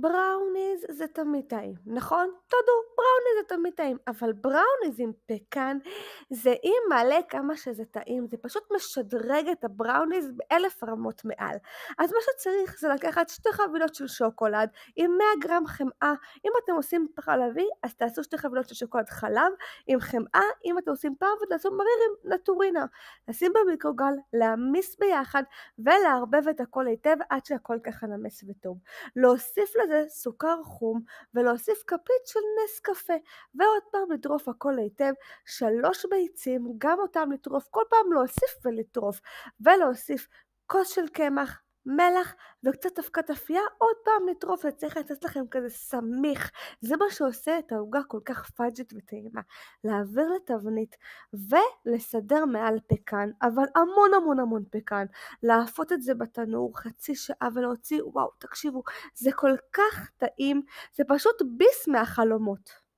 בראוניז זה תמיד טעים, נכון? תודו, בראוניז זה תמיד טעים, אבל בראוניז עם פקן זה אם מלא כמה שזה טעים, זה פשוט משדרג את הבראוניז באלף רמות מעל. אז מה שצריך זה לקחת שתי חבילות של שוקולד עם 100 גרם חמאה, אם אתם עושים חלבי אז תעשו שתי חבילות של שוקולד חלב עם חמאה, אם אתם עושים פרווה תעשו מריר עם נטורינה. לשים במיקרוגל, להעמיס ביחד ולערבב את הכל היטב עד שהכל ככה נמס וטוב. להוסיף לזה לזה סוכר חום ולהוסיף כפית של נס קפה ועוד פעם לטרוף הכל היטב, שלוש ביצים, גם אותם לטרוף, כל פעם להוסיף ולטרוף ולהוסיף כוס של קמח מלח וקצת אבקת אפייה, עוד פעם לטרוף, זה צריך לתת לכם כזה סמיך. זה מה שעושה את העוגה כל כך פאג'ית וטעימה. להעביר לתבנית ולסדר מעל פקן, אבל המון המון המון פקן. להפות את זה בתנור חצי שעה ולהוציא, וואו, תקשיבו, זה כל כך טעים, זה פשוט ביס מהחלומות.